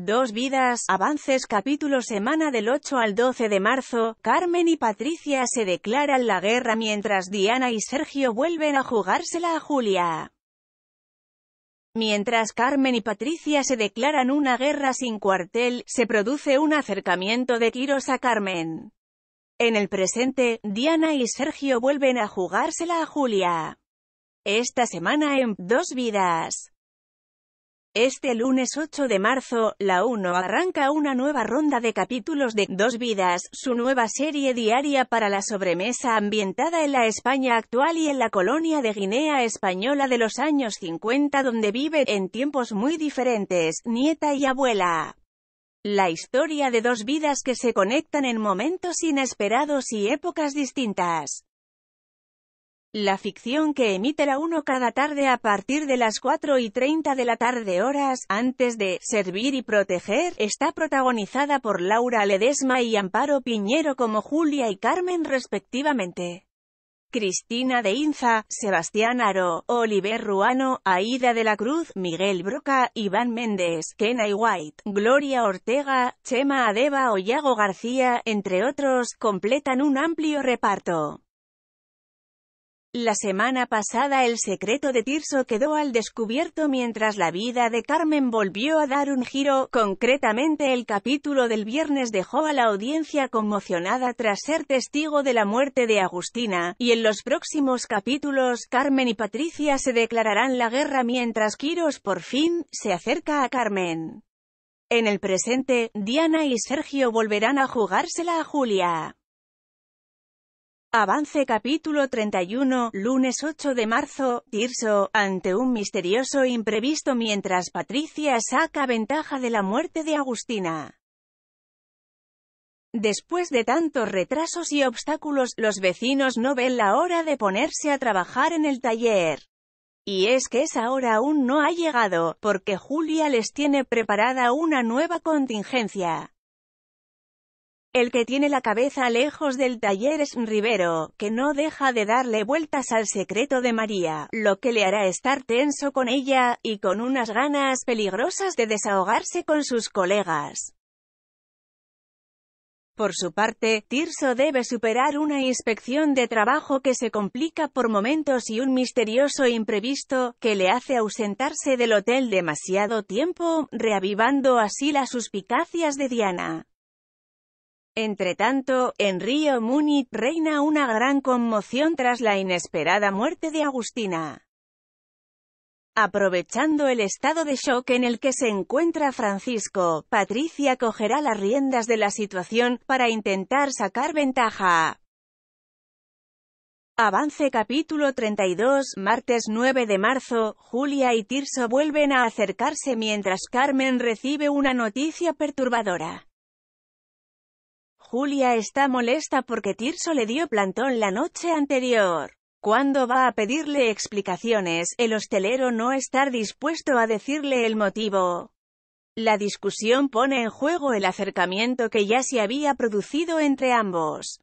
Dos vidas, avances capítulo semana del 8 al 12 de marzo, Carmen y Patricia se declaran la guerra mientras Diana y Sergio vuelven a jugársela a Julia. Mientras Carmen y Patricia se declaran una guerra sin cuartel, se produce un acercamiento de tiros a Carmen. En el presente, Diana y Sergio vuelven a jugársela a Julia. Esta semana en Dos Vidas. Este lunes 8 de marzo, la 1 arranca una nueva ronda de capítulos de Dos Vidas, su nueva serie diaria para la sobremesa ambientada en la España actual y en la colonia de Guinea Española de los años 50 donde vive, en tiempos muy diferentes, nieta y abuela. La historia de dos vidas que se conectan en momentos inesperados y épocas distintas. La ficción que emite la 1 cada tarde a partir de las 4 y 30 de la tarde horas, antes de Servir y Proteger, está protagonizada por Laura Ledesma y Amparo Piñero como Julia y Carmen respectivamente. Cristina de Inza, Sebastián Aro, Oliver Ruano, Aida de la Cruz, Miguel Broca, Iván Méndez, Kenai White, Gloria Ortega, Chema Adeba o Yago García, entre otros, completan un amplio reparto. La semana pasada el secreto de Tirso quedó al descubierto mientras la vida de Carmen volvió a dar un giro, concretamente el capítulo del viernes dejó a la audiencia conmocionada tras ser testigo de la muerte de Agustina, y en los próximos capítulos Carmen y Patricia se declararán la guerra mientras Kiros por fin, se acerca a Carmen. En el presente, Diana y Sergio volverán a jugársela a Julia. Avance capítulo 31, lunes 8 de marzo, Tirso, ante un misterioso imprevisto mientras Patricia saca ventaja de la muerte de Agustina. Después de tantos retrasos y obstáculos, los vecinos no ven la hora de ponerse a trabajar en el taller. Y es que esa hora aún no ha llegado, porque Julia les tiene preparada una nueva contingencia. El que tiene la cabeza lejos del taller es Rivero, que no deja de darle vueltas al secreto de María, lo que le hará estar tenso con ella, y con unas ganas peligrosas de desahogarse con sus colegas. Por su parte, Tirso debe superar una inspección de trabajo que se complica por momentos y un misterioso imprevisto, que le hace ausentarse del hotel demasiado tiempo, reavivando así las suspicacias de Diana. Entretanto, en Río Muni, reina una gran conmoción tras la inesperada muerte de Agustina. Aprovechando el estado de shock en el que se encuentra Francisco, Patricia cogerá las riendas de la situación, para intentar sacar ventaja. Avance capítulo 32, martes 9 de marzo, Julia y Tirso vuelven a acercarse mientras Carmen recibe una noticia perturbadora. Julia está molesta porque Tirso le dio plantón la noche anterior. Cuando va a pedirle explicaciones, el hostelero no está dispuesto a decirle el motivo. La discusión pone en juego el acercamiento que ya se había producido entre ambos.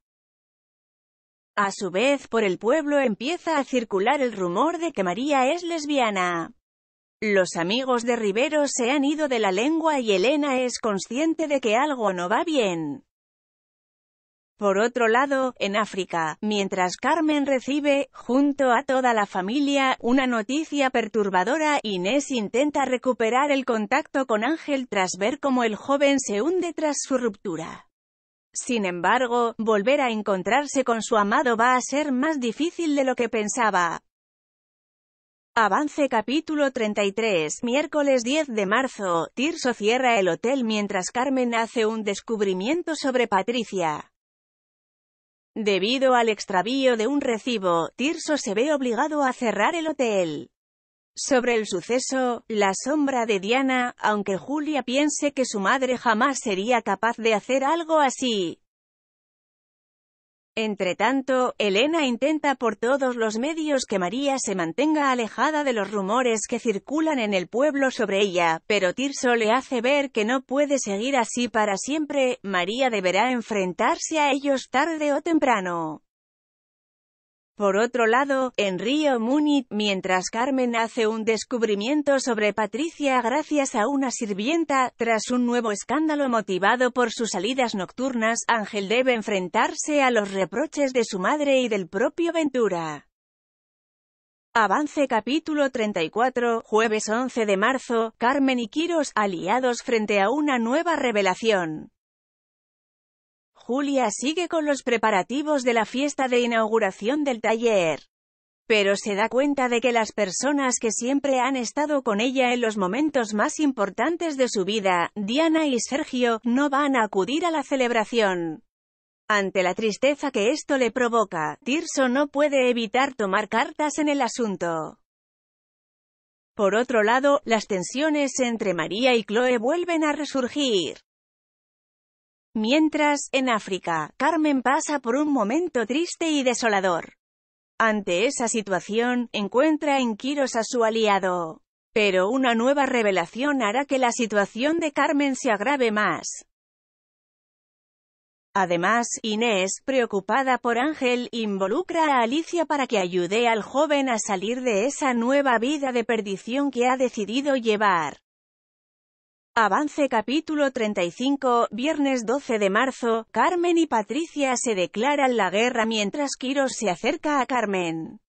A su vez, por el pueblo empieza a circular el rumor de que María es lesbiana. Los amigos de Rivero se han ido de la lengua y Elena es consciente de que algo no va bien. Por otro lado, en África, mientras Carmen recibe, junto a toda la familia, una noticia perturbadora, Inés intenta recuperar el contacto con Ángel tras ver cómo el joven se hunde tras su ruptura. Sin embargo, volver a encontrarse con su amado va a ser más difícil de lo que pensaba. Avance capítulo 33, miércoles 10 de marzo, Tirso cierra el hotel mientras Carmen hace un descubrimiento sobre Patricia. Debido al extravío de un recibo, Tirso se ve obligado a cerrar el hotel. Sobre el suceso, la sombra de Diana, aunque Julia piense que su madre jamás sería capaz de hacer algo así, tanto, Elena intenta por todos los medios que María se mantenga alejada de los rumores que circulan en el pueblo sobre ella, pero Tirso le hace ver que no puede seguir así para siempre, María deberá enfrentarse a ellos tarde o temprano. Por otro lado, en Río Muni, mientras Carmen hace un descubrimiento sobre Patricia gracias a una sirvienta, tras un nuevo escándalo motivado por sus salidas nocturnas, Ángel debe enfrentarse a los reproches de su madre y del propio Ventura. Avance capítulo 34, jueves 11 de marzo, Carmen y Quiros aliados frente a una nueva revelación. Julia sigue con los preparativos de la fiesta de inauguración del taller. Pero se da cuenta de que las personas que siempre han estado con ella en los momentos más importantes de su vida, Diana y Sergio, no van a acudir a la celebración. Ante la tristeza que esto le provoca, Tirso no puede evitar tomar cartas en el asunto. Por otro lado, las tensiones entre María y Chloe vuelven a resurgir. Mientras, en África, Carmen pasa por un momento triste y desolador. Ante esa situación, encuentra en Kiros a su aliado. Pero una nueva revelación hará que la situación de Carmen se agrave más. Además, Inés, preocupada por Ángel, involucra a Alicia para que ayude al joven a salir de esa nueva vida de perdición que ha decidido llevar. Avance capítulo 35, viernes 12 de marzo, Carmen y Patricia se declaran la guerra mientras Kiros se acerca a Carmen.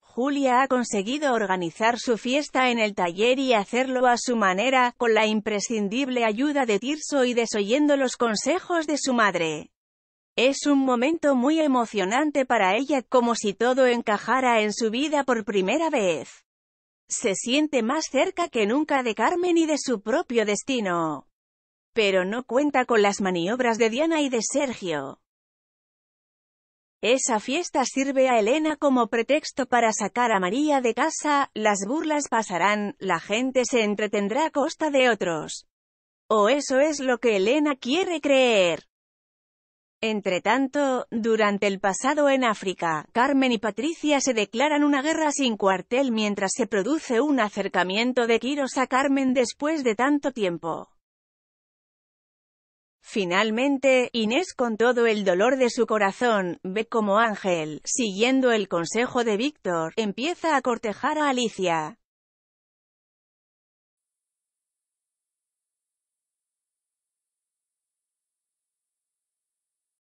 Julia ha conseguido organizar su fiesta en el taller y hacerlo a su manera, con la imprescindible ayuda de Tirso y desoyendo los consejos de su madre. Es un momento muy emocionante para ella, como si todo encajara en su vida por primera vez se siente más cerca que nunca de Carmen y de su propio destino. Pero no cuenta con las maniobras de Diana y de Sergio. Esa fiesta sirve a Elena como pretexto para sacar a María de casa, las burlas pasarán, la gente se entretendrá a costa de otros. O eso es lo que Elena quiere creer tanto, durante el pasado en África, Carmen y Patricia se declaran una guerra sin cuartel mientras se produce un acercamiento de Kiros a Carmen después de tanto tiempo. Finalmente, Inés con todo el dolor de su corazón, ve como Ángel, siguiendo el consejo de Víctor, empieza a cortejar a Alicia.